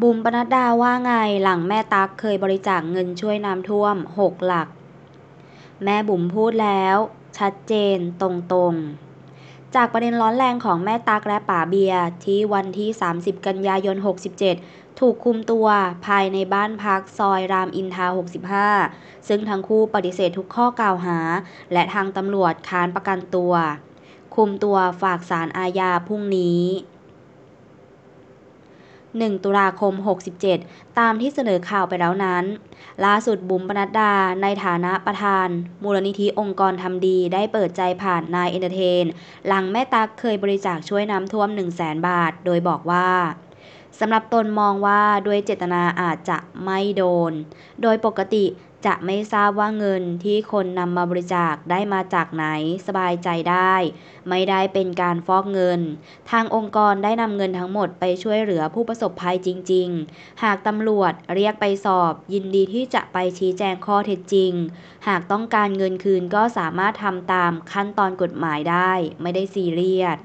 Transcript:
บุ๋มปนัดดาว่าไง หลังแม่ตั๊กเคยบริจาคเงินช่วยน้ำท่วมหกหลัก แม่บุ๋มพูดแล้ว ชัดเจนตรงๆ จากประเด็นร้อนแรงของแม่ตั๊กและป๋าเบียที่วันที่ 30 กันยายน 67 ถูกคุมตัวภายในบ้านพักซอยรามอินทา 65 ซึ่งทั้งคู่ปฏิเสธทุกข้อกล่าวหา และทางตำรวจค้านประกันตัว คุมตัวฝากสารอาญาพรุ่งนี้1 ตุลาคม 67 ตามที่เสนอข่าวไปแล้วนั้น ล่าสุดบุ๋มปนัดดา ในฐานะประธาน มูลนิธิองค์กรทำดีได้เปิดใจผ่านนายเอนเตอร์เทน หลังแม่ตักเคยบริจาคช่วยน้ำท่วม1นึ่งแบาท โดยบอกว่าสำหรับตนมองว่าด้วยเจตนาอาจจะไม่โดน โดยปกติจะไม่ทราบว่าเงินที่คนนำมาบริจาคได้มาจากไหน สบายใจได้ ไม่ได้เป็นการฟอกเงิน ทางองค์กรได้นำเงินทั้งหมดไปช่วยเหลือผู้ประสบภัยจริง ๆ หากตำรวจเรียกไปสอบ ยินดีที่จะไปชี้แจงข้อเท็จจริง หากต้องการเงินคืนก็สามารถทำตามขั้นตอนกฎหมายได้ ไม่ได้ซีเรียส